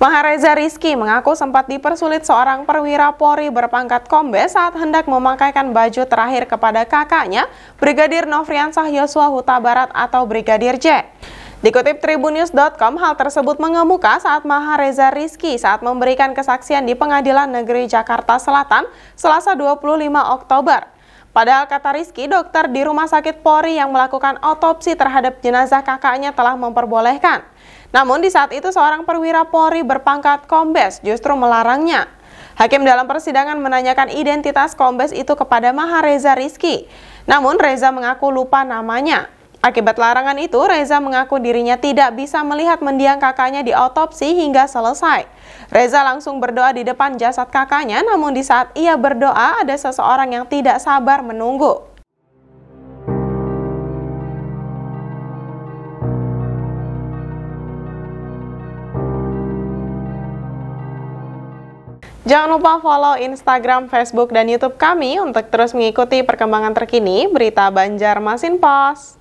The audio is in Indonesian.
Mahareza Rizky mengaku sempat dipersulit seorang perwira Polri berpangkat kombes saat hendak memakaikan baju terakhir kepada kakaknya, Brigadir Novriansah Yosua Huta Barat atau Brigadir J. Dikutip tribunnews.com, hal tersebut mengemuka saat Mahareza Rizky saat memberikan kesaksian di Pengadilan Negeri Jakarta Selatan selasa 25 Oktober. Padahal kata Rizky, dokter di Rumah Sakit Polri yang melakukan otopsi terhadap jenazah kakaknya telah memperbolehkan. Namun di saat itu seorang perwira Polri berpangkat Kombes justru melarangnya. Hakim dalam persidangan menanyakan identitas Kombes itu kepada Mahareza Rizky. Namun Reza mengaku lupa namanya. Akibat larangan itu, Reza mengaku dirinya tidak bisa melihat mendiang kakaknya di autopsi hingga selesai. Reza langsung berdoa di depan jasad kakaknya, namun di saat ia berdoa ada seseorang yang tidak sabar menunggu. Jangan lupa follow Instagram, Facebook, dan Youtube kami untuk terus mengikuti perkembangan terkini berita Banjarmasin Pos.